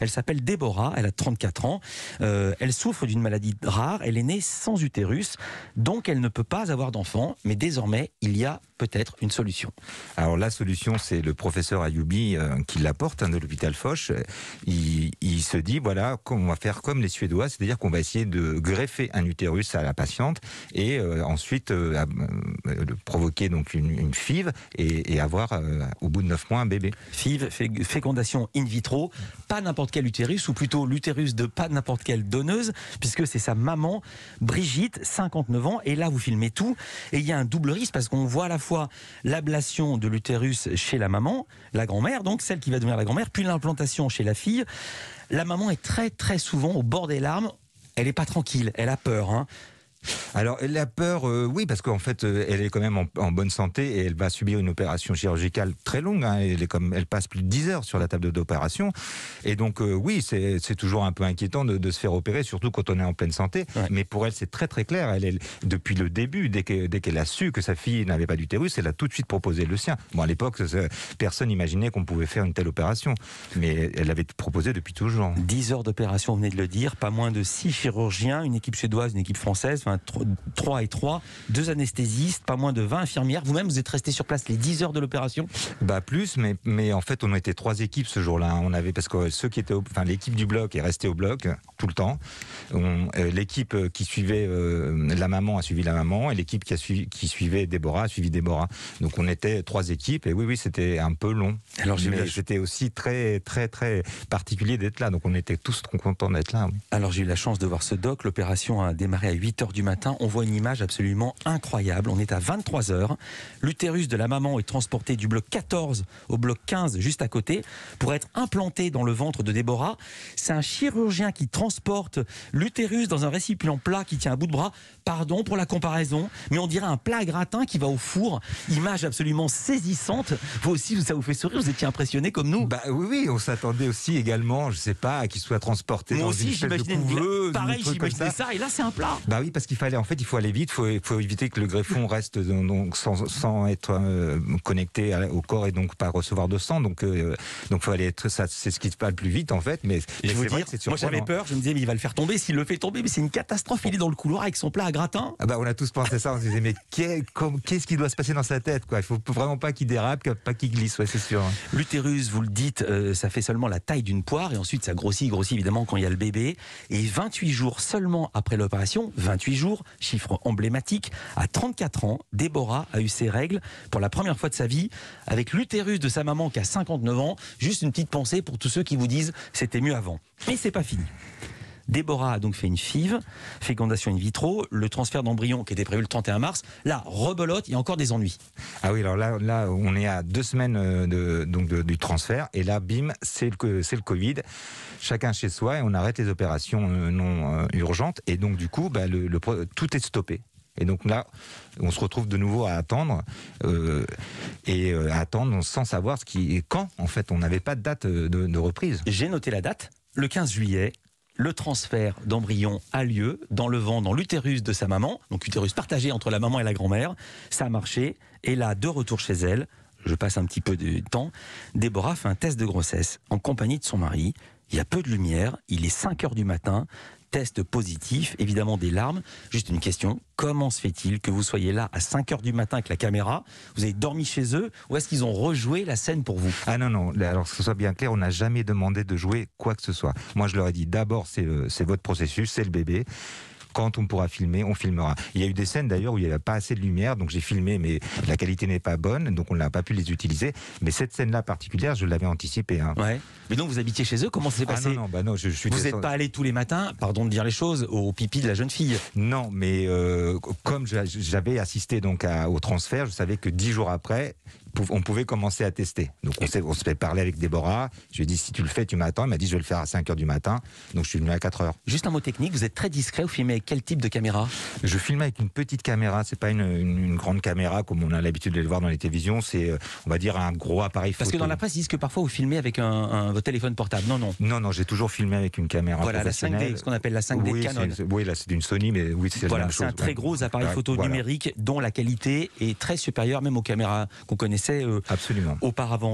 Elle s'appelle Déborah, elle a 34 ans. Euh, elle souffre d'une maladie rare, elle est née sans utérus, donc elle ne peut pas avoir d'enfant, mais désormais il y a être une solution. Alors la solution, c'est le professeur Ayoubi euh, qui l'apporte hein, de l'hôpital Foch. Il, se dit, voilà, on va faire comme les Suédois, c'est-à-dire qu'on va essayer de greffer un utérus à la patiente et euh, ensuite euh, provoquer donc une, five FIV et, avoir au bout de 9 mois un bébé. FIV, fécondation in vitro, pas n'importe quel utérus, ou plutôt l'utérus de pas n'importe quelle donneuse, puisque c'est sa maman, Brigitte, 59 ans, et là vous filmez tout, et il y a un double risque parce qu'on voit à la fois l'ablation de l'utérus chez la maman, la grand-mère, donc celle qui va devenir la grand-mère, puis l'implantation chez la fille. La maman est très très souvent au bord des larmes. Elle n'est pas tranquille, elle a peur. Hein. Alors, a peur, euh, oui, parce qu'en fait, euh, elle est quand même en, bonne santé et elle va subir une opération chirurgicale très longue. Hein. elle, passe plus de 10 heures sur la table d'opération. Et donc, euh, oui, c'est toujours un peu inquiétant de, se faire opérer, surtout quand on est en pleine santé. Mais pour elle, c'est très très clair. Elle, depuis le début, dès qu'elle a su que sa fille n'avait pas du d'utérus, elle a tout de suite proposé le sien. Bon, à l'époque, personne n'imaginait qu'on pouvait faire une telle opération. Mais elle l'avait proposé depuis toujours. 10 heures d'opération, on venait de le dire, pas moins de 6 chirurgiens, une équipe suédoise, une équipe française, 23 3 et 3, deux anesthésistes, pas moins de 20 infirmières. Vous-même, vous êtes resté sur place les 10 heures de l'opération Bah plus, mais, mais en fait, on était trois équipes ce jour-là. On avait parce que ceux qui étaient, enfin l'équipe du bloc est restée au bloc tout le temps. Euh, l'équipe qui suivait euh, la maman a suivi la maman et l'équipe qui, qui suivait Déborah a suivi Déborah. Donc on était trois équipes et oui, oui, c'était un peu long. Alors c'était aussi très, très, très particulier d'être là. Donc on était tous trop contents d'être là. Alors j'ai eu la chance de voir ce doc. L'opération a démarré à 8 h du matin. On voit une image absolument incroyable. On est à 23 h L'utérus de la maman est transporté du bloc 14 au bloc 15 juste à côté pour être implanté dans le ventre de Déborah. C'est un chirurgien qui transporte l'utérus dans un récipient plat qui tient à bout de bras. Pardon pour la comparaison, mais on dirait un plat à gratin qui va au four. Image absolument saisissante. Vous aussi, ça vous fait sourire Vous étiez impressionné comme nous Bah oui, oui, on s'attendait aussi également, je sais pas, à qu'il soit transporté dans aussi, une chaise Pareil, j'imaginais ça. Et là, c'est un plat. Bah oui, parce qu'il fallait, en fait, il faut aller vite, il faut, éviter que le greffon reste donc sans, être euh, connecté au corps et donc pas recevoir de sang. Donc, euh, donc faut aller être, ça, c'est ce qui se passe le plus vite en fait. Mais je vous dire, moi j'avais peur, je me disais, mais il va le faire tomber il le fait tomber, mais c'est une catastrophe. Il est dans le couloir avec son plat à gratin. Ah bah on a tous pensé ça, on se disait, mais qu'est-ce qui doit se passer dans sa tête quoi Il faut vraiment pas qu'il dérape, pas qu'il glisse, c'est sûr. Hein. L'utérus, vous le dites, euh, ça fait seulement la taille d'une poire, et ensuite ça grossit, grossit évidemment quand il y a le bébé. Et 28 jours seulement après l'opération, 28 jours, chiffre emblématique, à 34 ans, Déborah a eu ses règles pour la première fois de sa vie, avec l'utérus de sa maman qui a 59 ans. Juste une petite pensée pour tous ceux qui vous disent, c'était mieux avant. Mais c'est pas fini. Déborah a donc fait une FIV, fécondation in vitro. Le transfert d'embryon qui était prévu le 31 mars, là, rebelote, il y a encore des ennuis. Ah oui, alors là, là on est à deux semaines euh, de, donc du transfert. Et là, bim, c'est le, le Covid. Chacun chez soi et on arrête les opérations euh, non euh, urgentes. Et donc, du coup, bah, tout est stoppé. Et donc là, on se retrouve de nouveau à attendre et à attendre sans savoir ce qui, quand en fait, on n'avait pas de date de reprise. J'ai noté la date, le 15 juillet, le transfert d'embryon a lieu dans le vent, dans l'utérus de sa maman, donc utérus partagé entre la maman et la grand-mère. Ça a marché, et là, de retour chez elle, je passe un petit peu de temps, Déborah fait un test de grossesse en compagnie de son mari. Il y a peu de lumière, il est 5 heures du matin, test positif, évidemment des larmes. Juste une question, comment se fait-il que vous soyez là à 5 heures du matin avec la caméra Vous avez dormi chez eux ou est-ce qu'ils ont rejoué la scène pour vous Ah non, non, alors que ce soit bien clair, on n'a jamais demandé de jouer quoi que ce soit. Moi je leur ai dit d'abord c'est euh, votre processus, c'est le bébé. Quand on pourra filmer, on filmera. Il y a eu des scènes d'ailleurs où il n'y avait pas assez de lumière, donc j'ai filmé, mais la qualité n'est pas bonne, donc on n'a pas pu les utiliser. Mais cette scène-là particulière, je l'avais anticipée. Hein. Ouais. Mais donc vous habitiez chez eux, comment ça s'est ah passé non, bah je, suis Vous n'êtes pas allé tous les matins, pardon de dire les choses, au pipi de la jeune fille Non, mais euh, comme j'avais assisté donc au transfert, je savais que dix jours après, on pouvait commencer à tester. Donc on s'est, fait parler avec Déborah. Je lui ai dit si tu le fais, tu m'attends. Elle m'a dit je vais le faire à 5 h du matin. Donc je suis venu à 4 h. Juste un mot technique, vous êtes très discret. Vous filmez avec quel type de caméra Je filme avec une petite caméra. C'est pas une, grande caméra comme on a l'habitude de le voir dans les télévisions. C'est, euh, on va dire, un gros appareil photo. Parce que dans la presse, ils disent que parfois vous filmez avec un, votre téléphone portable. Non, non. Non, non, j'ai toujours filmé avec une caméra. Voilà, la 5D, ce qu'on appelle la 5D Canon. oui, là c'est d'une Sony, mais oui, c'est la même chose. C'est un très gros appareil photo numérique dont la qualité est très supérieure même aux caméras qu'on connaissait c'est euh, Absolument. auparavant.